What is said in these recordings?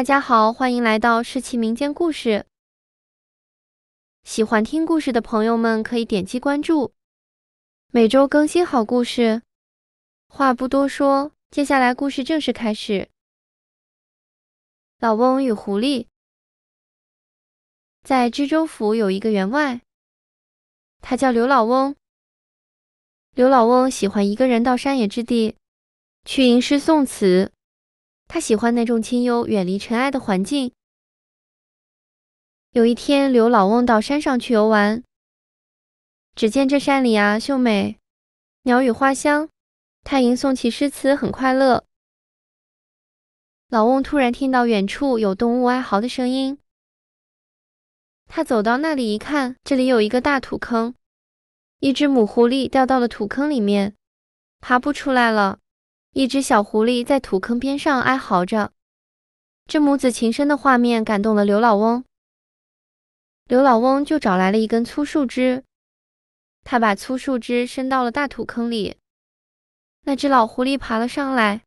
大家好，欢迎来到世奇民间故事。喜欢听故事的朋友们可以点击关注，每周更新好故事。话不多说，接下来故事正式开始。老翁与狐狸，在知州府有一个员外，他叫刘老翁。刘老翁喜欢一个人到山野之地，去吟诗诵词。他喜欢那种清幽、远离尘埃的环境。有一天，刘老翁到山上去游玩，只见这山里啊秀美，鸟语花香。他吟诵起诗词，很快乐。老翁突然听到远处有动物哀嚎的声音，他走到那里一看，这里有一个大土坑，一只母狐狸掉到了土坑里面，爬不出来了。一只小狐狸在土坑边上哀嚎着，这母子情深的画面感动了刘老翁。刘老翁就找来了一根粗树枝，他把粗树枝伸到了大土坑里，那只老狐狸爬了上来。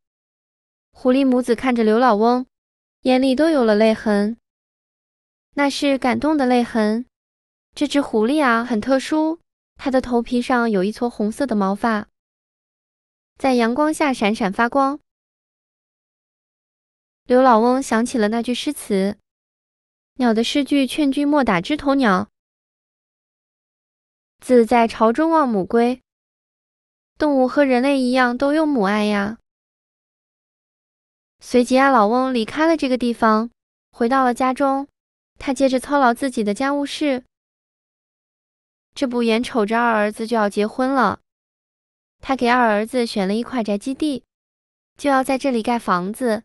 狐狸母子看着刘老翁，眼里都有了泪痕，那是感动的泪痕。这只狐狸啊，很特殊，它的头皮上有一撮红色的毛发。在阳光下闪闪发光。刘老翁想起了那句诗词：“鸟的诗句劝君莫打枝头鸟，子在巢中望母归。”动物和人类一样都有母爱呀。随即，啊，老翁离开了这个地方，回到了家中。他接着操劳自己的家务事。这不，眼瞅着二儿子就要结婚了。他给二儿子选了一块宅基地，就要在这里盖房子。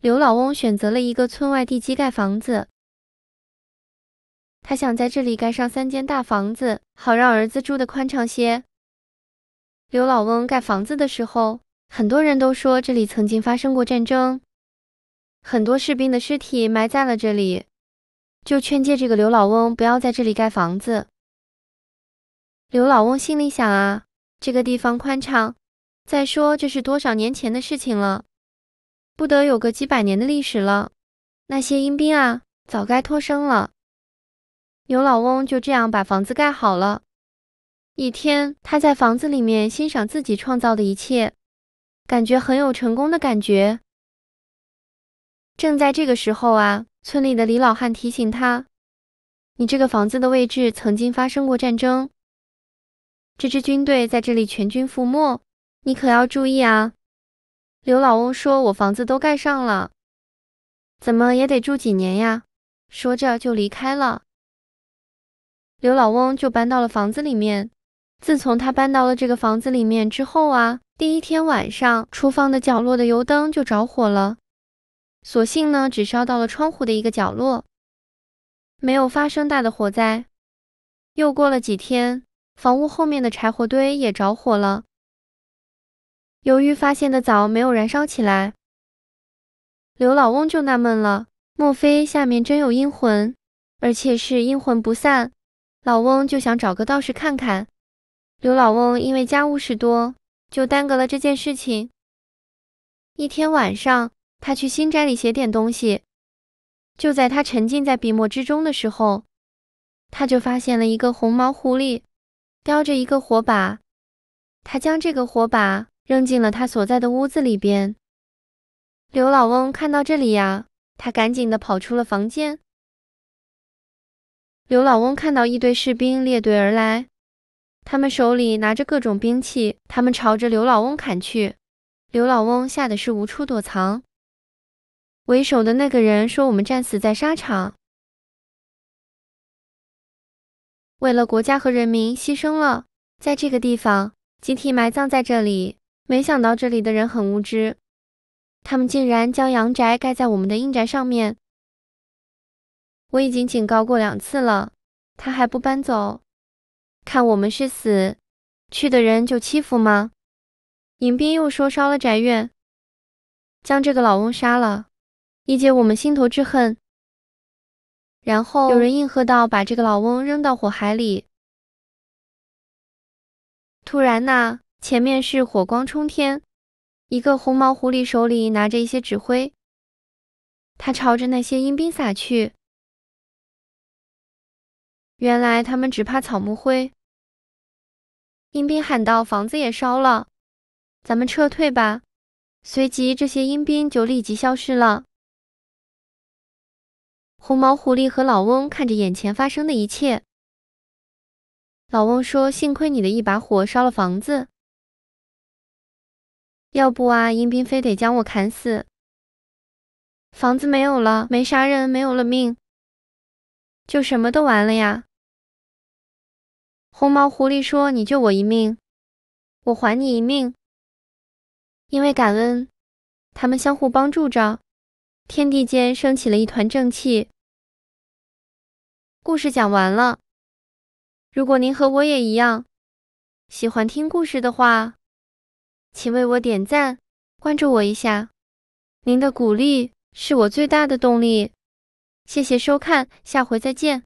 刘老翁选择了一个村外地基盖房子，他想在这里盖上三间大房子，好让儿子住得宽敞些。刘老翁盖房子的时候，很多人都说这里曾经发生过战争，很多士兵的尸体埋在了这里，就劝诫这个刘老翁不要在这里盖房子。刘老翁心里想啊。这个地方宽敞。再说，这是多少年前的事情了，不得有个几百年的历史了。那些阴兵啊，早该脱生了。牛老翁就这样把房子盖好了。一天，他在房子里面欣赏自己创造的一切，感觉很有成功的感觉。正在这个时候啊，村里的李老汉提醒他：“你这个房子的位置曾经发生过战争。”这支军队在这里全军覆没，你可要注意啊！刘老翁说：“我房子都盖上了，怎么也得住几年呀？”说着就离开了。刘老翁就搬到了房子里面。自从他搬到了这个房子里面之后啊，第一天晚上，厨房的角落的油灯就着火了，所幸呢，只烧到了窗户的一个角落，没有发生大的火灾。又过了几天。房屋后面的柴火堆也着火了，由于发现的早，没有燃烧起来。刘老翁就纳闷了：，莫非下面真有阴魂，而且是阴魂不散？老翁就想找个道士看看。刘老翁因为家务事多，就耽搁了这件事情。一天晚上，他去新宅里写点东西，就在他沉浸在笔墨之中的时候，他就发现了一个红毛狐狸。叼着一个火把，他将这个火把扔进了他所在的屋子里边。刘老翁看到这里呀，他赶紧的跑出了房间。刘老翁看到一队士兵列队而来，他们手里拿着各种兵器，他们朝着刘老翁砍去。刘老翁吓得是无处躲藏。为首的那个人说：“我们战死在沙场。”为了国家和人民牺牲了，在这个地方集体埋葬在这里。没想到这里的人很无知，他们竟然将阳宅盖在我们的阴宅上面。我已经警告过两次了，他还不搬走，看我们是死去的人就欺负吗？尹宾又说烧了宅院，将这个老翁杀了，以解我们心头之恨。然后有人应和道：“把这个老翁扔到火海里。”突然，呐，前面是火光冲天，一个红毛狐狸手里拿着一些纸灰，他朝着那些阴兵撒去。原来他们只怕草木灰。阴兵喊道：“房子也烧了，咱们撤退吧。”随即，这些阴兵就立即消失了。红毛狐狸和老翁看着眼前发生的一切。老翁说：“幸亏你的一把火烧了房子，要不啊，阴兵非得将我砍死。房子没有了，没啥人，没有了命，就什么都完了呀。”红毛狐狸说：“你救我一命，我还你一命。因为感恩，他们相互帮助着。”天地间升起了一团正气。故事讲完了。如果您和我也一样，喜欢听故事的话，请为我点赞、关注我一下。您的鼓励是我最大的动力。谢谢收看，下回再见。